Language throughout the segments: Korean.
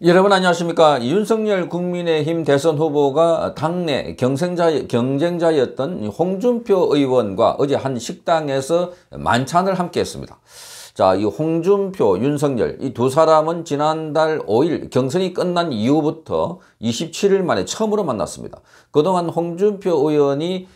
여러분 안녕하십니까 윤석열 국민의힘 대선 후보가 당내 경쟁자, 경쟁자였던 홍준표 의원과 어제 한 식당에서 만찬을 함께 했습니다 자, 이 홍준표, 윤석열 이 두 사람은 지난달 5일 경선이 끝난 이후부터 27일 만에 처음으로 만났습니다. 그동안 홍준표 의원이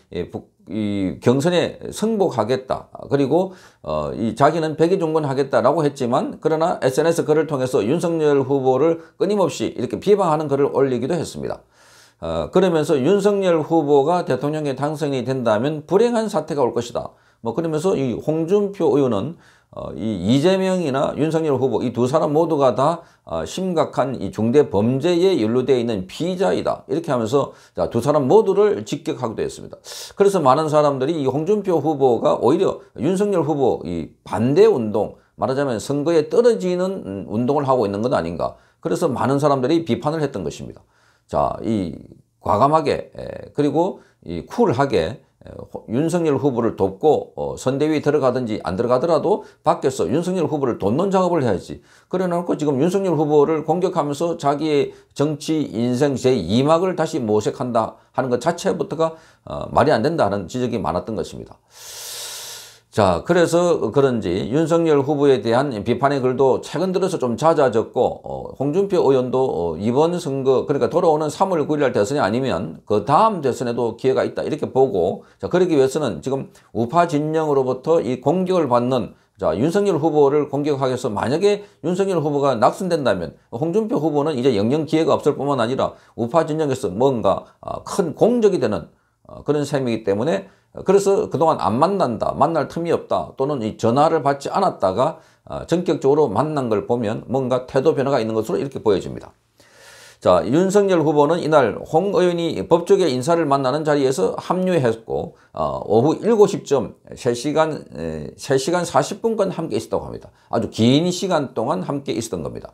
이 경선에 승복하겠다. 그리고 어, 이 자기는 백의종군 하겠다라고 했지만 그러나 SNS 글을 통해서 윤석열 후보를 끊임없이 이렇게 비방하는 글을 올리기도 했습니다. 어, 그러면서 윤석열 후보가 대통령에 당선이 된다면 불행한 사태가 올 것이다. 뭐 그러면서 이 홍준표 의원은 어, 이 이재명이나 윤석열 후보 이 두 사람 모두가 다 어, 심각한 이 중대 범죄에 연루되어 있는 피의자이다 이렇게 하면서 두 사람 모두를 직격하기도 했습니다. 그래서 많은 사람들이 이 홍준표 후보가 오히려 윤석열 후보 이 반대 운동 말하자면 선거에 떨어지는 음, 운동을 하고 있는 건 아닌가 그래서 많은 사람들이 비판을 했던 것입니다. 자, 이 과감하게 그리고 이 쿨하게 어, 윤석열 후보를 돕고 어, 선대위에 들어가든지 안 들어가더라도 밖에서 윤석열 후보를 돕는 작업을 해야지. 그래놓고 지금 윤석열 후보를 공격하면서 자기의 정치 인생 제2막을 다시 모색한다 하는 것 자체부터가 어, 말이 안 된다는 지적이 많았던 것입니다. 자 그래서 그런지 윤석열 후보에 대한 비판의 글도 최근 들어서 좀 잦아졌고 어, 홍준표 의원도 어, 이번 선거 그러니까 돌아오는 3월 9일 날 대선이 아니면 그 다음 대선에도 기회가 있다 이렇게 보고 자 그러기 위해서는 지금 우파 진영으로부터 이 공격을 받는 자 윤석열 후보를 공격하기 위해서 만약에 윤석열 후보가 낙선된다면 홍준표 후보는 이제 영영 기회가 없을 뿐만 아니라 우파 진영에서 뭔가 아, 큰 공적이 되는 어, 그런 셈이기 때문에 그래서 그동안 안 만난다, 만날 틈이 없다, 또는 이 전화를 받지 않았다가 어, 전격적으로 만난 걸 보면 뭔가 태도 변화가 있는 것으로 이렇게 보여집니다. 자, 윤석열 후보는 이날 홍 의원이 법조계 인사를 만나는 자리에서 합류했고 어, 오후 7시쯤 3시간, 3시간 40분간 함께 있었다고 합니다. 아주 긴 시간 동안 함께 있었던 겁니다.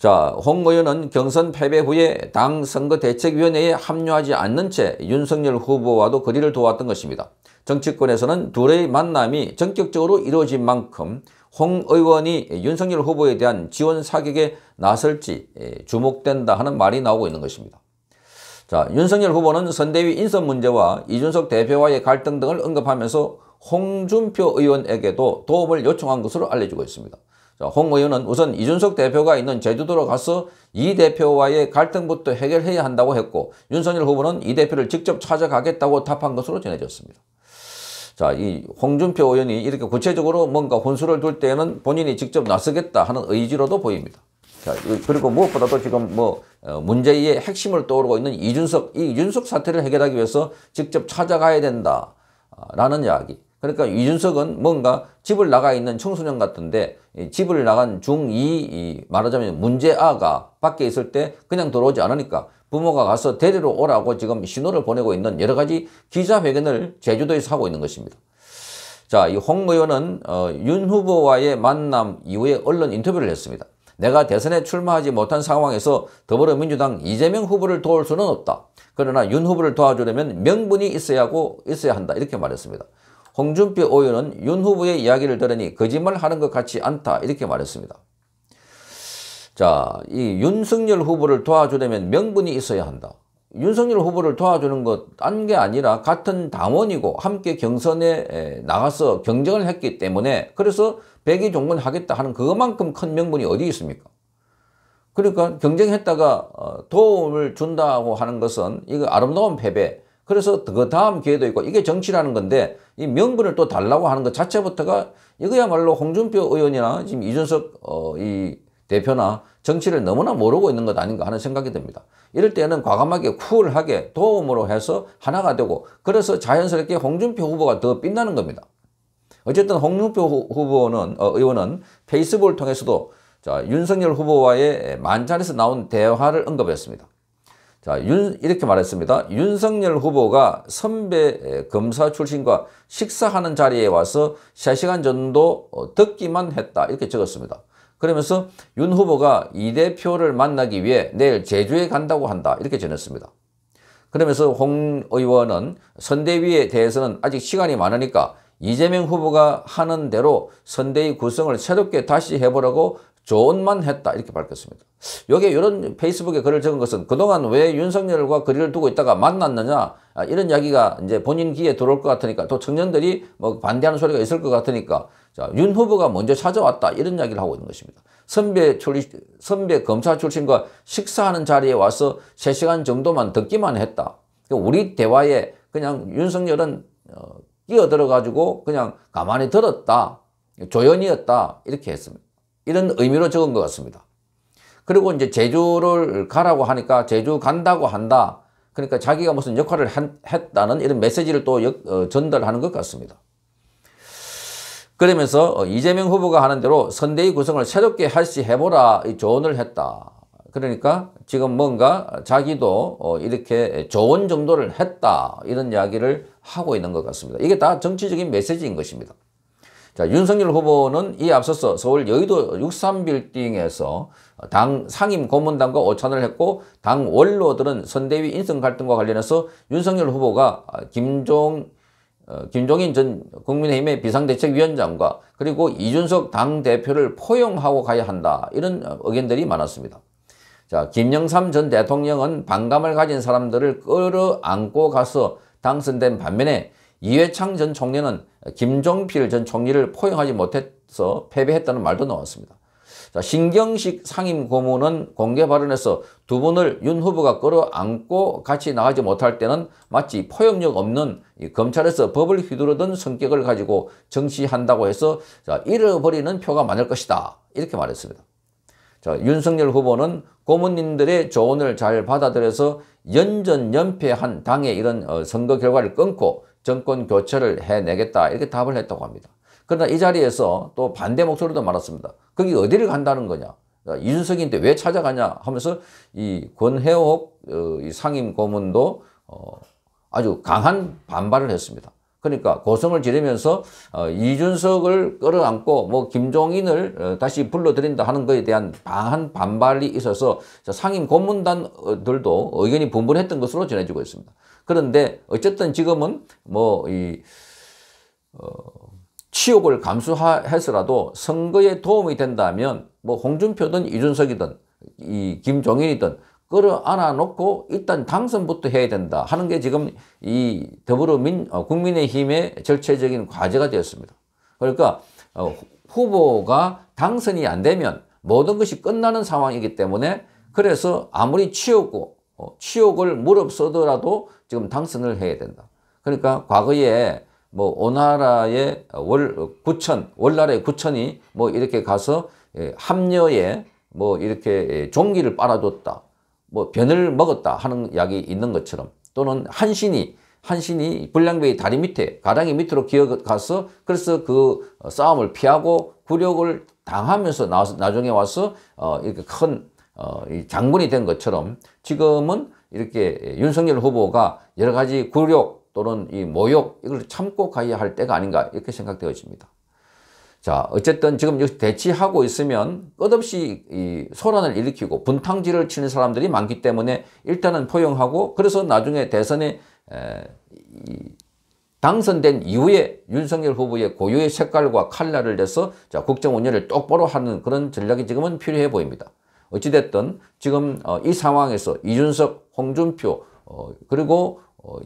자, 홍 의원은 경선 패배 후에 당 선거대책위원회에 합류하지 않는 채 윤석열 후보와도 거리를 두었던 것입니다. 정치권에서는 둘의 만남이 전격적으로 이루어진 만큼 홍 의원이 윤석열 후보에 대한 지원 사격에 나설지 주목된다 하는 말이 나오고 있는 것입니다. 자, 윤석열 후보는 선대위 인선 문제와 이준석 대표와의 갈등 등을 언급하면서 홍준표 의원에게도 도움을 요청한 것으로 알려지고 있습니다. 홍 의원은 우선 이준석 대표가 있는 제주도로 가서 이 대표와의 갈등부터 해결해야 한다고 했고 윤석열 후보는 이 대표를 직접 찾아가겠다고 답한 것으로 전해졌습니다. 자, 이 홍준표 의원이 이렇게 구체적으로 뭔가 혼수를 둘 때에는 본인이 직접 나서겠다 하는 의지로도 보입니다. 자, 그리고 무엇보다도 지금 뭐 어, 문제의 핵심을 떠오르고 있는 이준석, 이 이준석 사태를 해결하기 위해서 직접 찾아가야 된다라는 이야기. 그러니까 이준석은 뭔가 집을 나가 있는 청소년 같은데 집을 나간 중2 말하자면 문제아가 밖에 있을 때 그냥 들어오지 않으니까 부모가 가서 데리러 오라고 지금 신호를 보내고 있는 여러 가지 기자회견을 제주도에서 하고 있는 것입니다. 자, 이 홍 의원은 어, 윤 후보와의 만남 이후에 언론 인터뷰를 했습니다. 내가 대선에 출마하지 못한 상황에서 더불어민주당 이재명 후보를 도울 수는 없다. 그러나 윤 후보를 도와주려면 명분이 있어야 하고 있어야 한다. 이렇게 말했습니다. 홍준표 의원은 윤 후보의 이야기를 들으니 거짓말하는 것 같지 않다 이렇게 말했습니다. 자, 이 윤석열 후보를 도와주려면 명분이 있어야 한다. 윤석열 후보를 도와주는 것 딴 게 아니라 같은 당원이고 함께 경선에 나가서 경쟁을 했기 때문에 그래서 백의 종군 하겠다 하는 그것만큼 큰 명분이 어디 있습니까? 그러니까 경쟁했다가 어, 도움을 준다고 하는 것은 이거 아름다운 패배 그래서 그 다음 기회도 있고 이게 정치라는 건데 이 명분을 또 달라고 하는 것 자체부터가 이거야말로 홍준표 의원이나 지금 이준석 어, 이 대표나 정치를 너무나 모르고 있는 것 아닌가 하는 생각이 듭니다. 이럴 때는 과감하게 쿨하게 도움으로 해서 하나가 되고 그래서 자연스럽게 홍준표 후보가 더 빛나는 겁니다. 어쨌든 홍준표 후보는 어, 의원은 페이스북을 통해서도 자, 윤석열 후보와의 만찬에서 나온 대화를 언급했습니다. 자, 윤, 이렇게 말했습니다. 윤석열 후보가 선배 검사 출신과 식사하는 자리에 와서 3시간 정도 어, 듣기만 했다. 이렇게 적었습니다. 그러면서 윤 후보가 이 대표를 만나기 위해 내일 제주에 간다고 한다. 이렇게 전했습니다. 그러면서 홍 의원은 선대위에 대해서는 아직 시간이 많으니까 이재명 후보가 하는 대로 선대위 구성을 새롭게 다시 해보라고 조언만 했다 이렇게 밝혔습니다. 여기에 이런 페이스북에 글을 적은 것은 그동안 왜 윤석열과 거리를 두고 있다가 만났느냐 아, 이런 이야기가 이제 본인 귀에 들어올 것 같으니까 또 청년들이 뭐 반대하는 소리가 있을 것 같으니까 자, 윤 후보가 먼저 찾아왔다 이런 이야기를 하고 있는 것입니다. 선배 출리, 선배 검사 출신과 식사하는 자리에 와서 3시간 정도만 듣기만 했다. 그러니까 우리 대화에 그냥 윤석열은 어, 끼어들어가지고 그냥 가만히 들었다. 조연이었다. 이렇게 했습니다. 이런 의미로 적은 것 같습니다. 그리고 이제 제주를 가라고 하니까 제주 간다고 한다. 그러니까 자기가 무슨 역할을 했다는 이런 메시지를 또 역, 어, 전달하는 것 같습니다. 그러면서 어, 이재명 후보가 하는 대로 선대위 구성을 새롭게 할시해보라 조언을 했다. 그러니까 지금 뭔가 자기도 어, 이렇게 조언 정도를 했다 이런 이야기를 하고 있는 것 같습니다. 이게 다 정치적인 메시지인 것입니다. 자, 윤석열 후보는 이 앞서서 서울 여의도 63빌딩에서 당 상임 고문단과 오찬을 했고 당 원로들은 선대위 인성 갈등과 관련해서 윤석열 후보가 김종 어, 김종인 전 국민의힘의 비상대책위원장과 그리고 이준석 당대표를 포용하고 가야 한다. 이런 의견들이 많았습니다. 자, 김영삼 전 대통령은 반감을 가진 사람들을 끌어안고 가서 당선된 반면에 이회창 전 총리는 김종필 전 총리를 포용하지 못해서 패배했다는 말도 나왔습니다. 자, 신경식 상임 고문은 공개 발언에서 두 분을 윤 후보가 끌어안고 같이 나가지 못할 때는 마치 포용력 없는 검찰에서 법을 휘두르던 성격을 가지고 정치한다고 해서 자, 잃어버리는 표가 많을 것이다. 이렇게 말했습니다. 자, 윤석열 후보는 고문님들의 조언을 잘 받아들여서 연전연패한 당의 이런 어, 선거 결과를 끊고 정권 교체를 해내겠다 이렇게 답을 했다고 합니다. 그러나 이 자리에서 또 반대 목소리도 많았습니다. 거기 어디를 간다는 거냐? 이준석인데 왜 찾아가냐 하면서 이 권혜옥 어, 상임 고문도 어, 아주 강한 반발을 했습니다. 그러니까 고성을 지르면서 어, 이준석을 끌어안고 뭐 김종인을 어, 다시 불러들인다 하는 것에 대한 반 반발이 있어서 상임 고문단들도 의견이 분분했던 것으로 전해지고 있습니다. 그런데 어쨌든 지금은 뭐이 어, 치욕을 감수해서라도 선거에 도움이 된다면 뭐 홍준표든 이준석이든 이 김종인이든 끌어 안아놓고 일단 당선부터 해야 된다 하는 게 지금 이 더불어민 어, 국민의힘의 절체적인 과제가 되었습니다. 그러니까 어, 후보가 당선이 안 되면 모든 것이 끝나는 상황이기 때문에 그래서 아무리 치욕고 어, 치욕을 무릅쓰더라도 지금 당선을 해야 된다. 그러니까 과거에 뭐 오나라의 월 구천 월나라의 구천이 뭐 이렇게 가서 예, 합녀에 뭐 이렇게 예, 종기를 빨아줬다. 뭐 변을 먹었다 하는 약이 있는 것처럼 또는 한신이 한신이 불량배의 다리 밑에 가랑이 밑으로 기어가서 그래서 그 어, 싸움을 피하고 굴욕을 당하면서 나, 나중에 와서 어, 이렇게 큰 어, 이 장군이 된 것처럼 지금은 이렇게 윤석열 후보가 여러 가지 굴욕 또는 이 모욕 이걸 참고 가야 할 때가 아닌가 이렇게 생각되어집니다. 자, 어쨌든 지금 여기 대치하고 있으면 끝없이 이 소란을 일으키고 분탕질을 치는 사람들이 많기 때문에 일단은 포용하고 그래서 나중에 대선에 에, 이, 당선된 이후에 윤석열 후보의 고유의 색깔과 칼날을 내서 자, 국정 운영을 똑바로 하는 그런 전략이 지금은 필요해 보입니다. 어찌됐든 지금 어, 이 상황에서 이준석, 홍준표, 어, 그리고 어,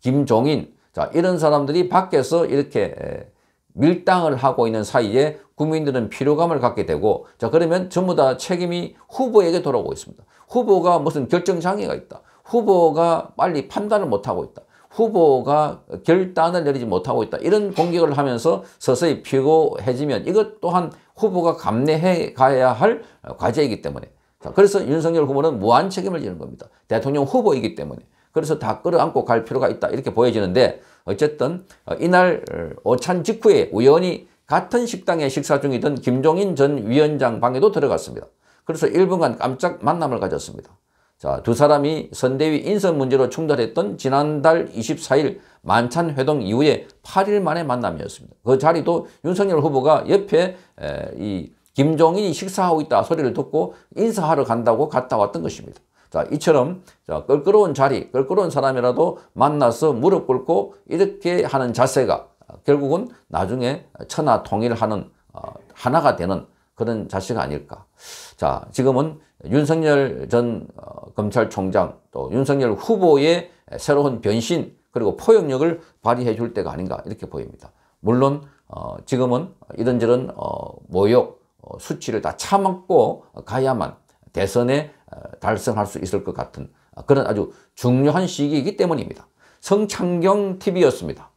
김종인 자, 이런 사람들이 밖에서 이렇게 에, 밀당을 하고 있는 사이에 국민들은 피로감을 갖게 되고 자 그러면 전부 다 책임이 후보에게 돌아오고 있습니다. 후보가 무슨 결정장애가 있다. 후보가 빨리 판단을 못하고 있다. 후보가 결단을 내리지 못하고 있다. 이런 공격을 하면서 서서히 피고해지면 이것 또한 후보가 감내해 가야 할 과제이기 때문에 자, 그래서 윤석열 후보는 무한 책임을 지는 겁니다. 대통령 후보이기 때문에 그래서 다 끌어안고 갈 필요가 있다 이렇게 보여지는데 어쨌든 어, 이날 어, 오찬 직후에 우연히 같은 식당에 식사 중이던 김종인 전 위원장 방에도 들어갔습니다. 그래서 1분간 깜짝 만남을 가졌습니다. 자, 두 사람이 선대위 인선 문제로 충돌했던 지난달 24일 만찬 회동 이후에 8일 만에 만남이었습니다. 그 자리도 윤석열 후보가 옆에 에, 이 김종인이 식사하고 있다 소리를 듣고 인사하러 간다고 갔다 왔던 것입니다. 자, 이처럼 자, 끌끄러운 자리, 끌끄러운 사람이라도 만나서 무릎 꿇고 이렇게 하는 자세가 결국은 나중에 천하 통일하는 어, 하나가 되는 그런 자세가 아닐까. 자, 지금은 윤석열 전 어, 검찰총장 또 윤석열 후보의 새로운 변신 그리고 포용력을 발휘해 줄 때가 아닌가 이렇게 보입니다. 물론 어, 지금은 이런저런 어, 모욕, 어, 수치를 다참고 가야만 대선에 어, 달성할 수 있을 것 같은 어, 그런 아주 중요한 시기이기 때문입니다. 성창경 TV였습니다.